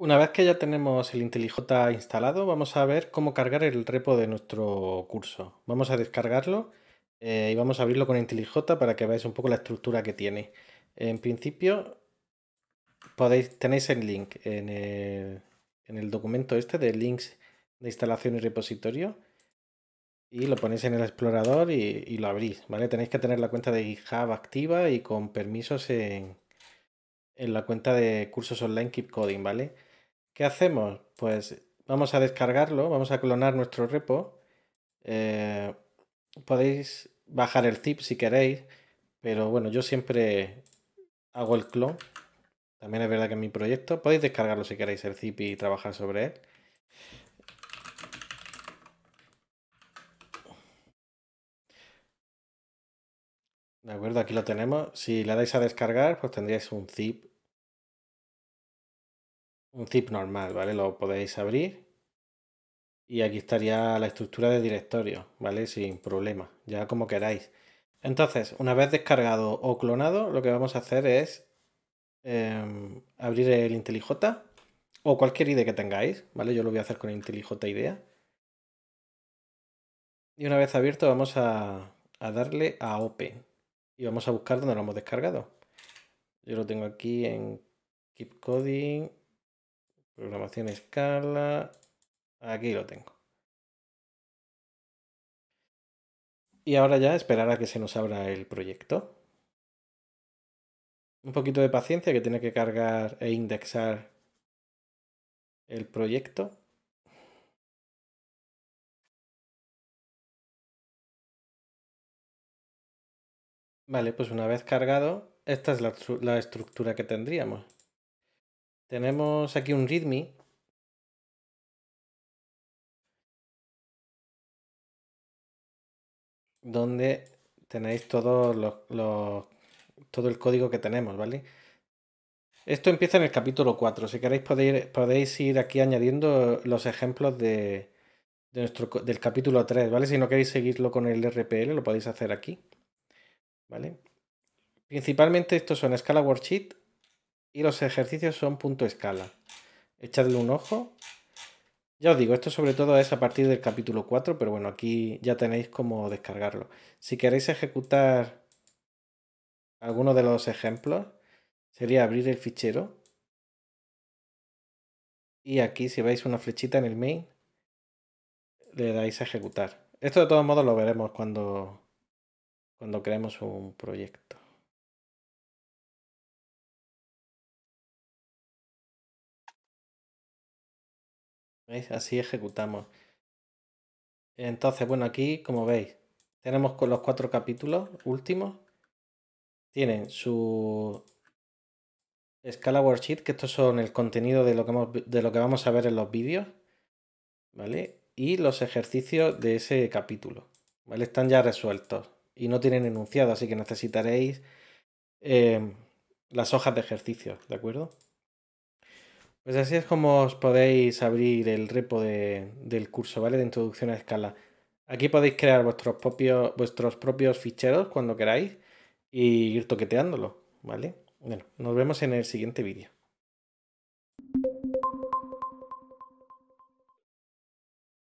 Una vez que ya tenemos el IntelliJ instalado, vamos a ver cómo cargar el repo de nuestro curso. Vamos a descargarlo eh, y vamos a abrirlo con IntelliJ para que veáis un poco la estructura que tiene. En principio, podéis, tenéis el link en el, documento este de links de instalación y repositorio y lo ponéis en el explorador y, lo abrís, Tenéis que tener la cuenta de GitHub activa y con permisos en, en la cuenta de cursos online Keep Coding, ¿vale? ¿Qué hacemos? Pues vamos a descargarlo, vamos a clonar nuestro repo. Eh, podéis bajar el zip si queréis, pero bueno, yo siempre hago el clon. También es verdad que en mi proyecto podéis descargarlo si queréis el zip y trabajar sobre él. De acuerdo, aquí lo tenemos. Si le dais a descargar, pues tendríais un zip un zip normal, ¿vale? Lo podéis abrir y aquí estaría la estructura de directorio, ¿vale? Sin problema, ya como queráis. Entonces, una vez descargado o clonado, lo que vamos a hacer es em, abrir el IntelliJ o cualquier ID que tengáis, ¿vale? Yo lo voy a hacer con IntelliJ IDEA. Y una vez abierto vamos a, a darle a Open y vamos a buscar donde lo hemos descargado. Yo lo tengo aquí en Keep Coding, Programación escala. Aquí lo tengo. Y ahora ya esperar a que se nos abra el proyecto. Un poquito de paciencia que tiene que cargar e indexar el proyecto. Vale, pues una vez cargado, esta es la, la estructura que tendríamos. Tenemos aquí un readme. Donde tenéis todos los, todo el código que tenemos, ¿vale? Esto empieza en el capítulo 4. Si queréis podéis, podéis ir aquí añadiendo los ejemplos de, nuestro, del capítulo 3, ¿vale? Si no queréis seguirlo con el RPL, lo podéis hacer aquí, ¿vale? Principalmente estos son escala worksheet, y los ejercicios son punto escala. Echadle un ojo. Ya os digo, esto sobre todo es a partir del capítulo 4, pero bueno, aquí ya tenéis cómo descargarlo. Si queréis ejecutar alguno de los ejemplos, sería abrir el fichero. Y aquí, si veis una flechita en el main, le dais a ejecutar. Esto de todos modos lo veremos cuando, cuando creemos un proyecto. Así ejecutamos. Entonces, bueno, aquí, como veis, tenemos con los cuatro capítulos últimos. Tienen su escala worksheet, que estos son el contenido de lo que, de lo que vamos a ver en los vídeos. ¿Vale? Y los ejercicios de ese capítulo. ¿Vale? Están ya resueltos y no tienen enunciado, así que necesitaréis eh, las hojas de ejercicio, ¿de acuerdo? Pues así es como os podéis abrir el repo del curso, ¿vale? De introducción a escala. Aquí podéis crear vuestros propios, vuestros propios ficheros cuando queráis y ir toqueteándolo, ¿vale? Bueno, nos vemos en el siguiente vídeo.